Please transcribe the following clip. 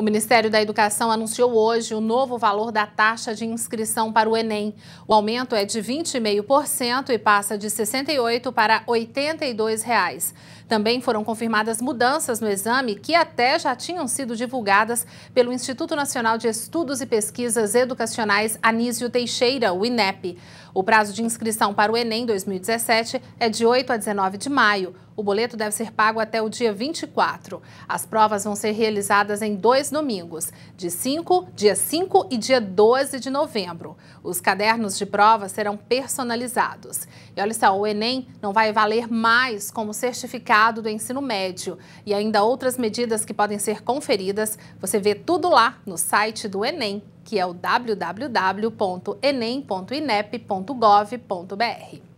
O Ministério da Educação anunciou hoje o novo valor da taxa de inscrição para o Enem. O aumento é de 20,5% e passa de R$ 68 para R$ 82. Reais. Também foram confirmadas mudanças no exame que até já tinham sido divulgadas pelo Instituto Nacional de Estudos e Pesquisas Educacionais Anísio Teixeira, o INEP. O prazo de inscrição para o Enem 2017 é de 8 a 19 de maio. O boleto deve ser pago até o dia 24. As provas vão ser realizadas em dois domingos, de 5, dia 5 e dia 12 de novembro. Os cadernos de prova serão personalizados. E olha só, o Enem não vai valer mais como certificado do ensino médio e ainda outras medidas que podem ser conferidas. Você vê tudo lá no site do Enem, que é o www.enem.inep.gov.br.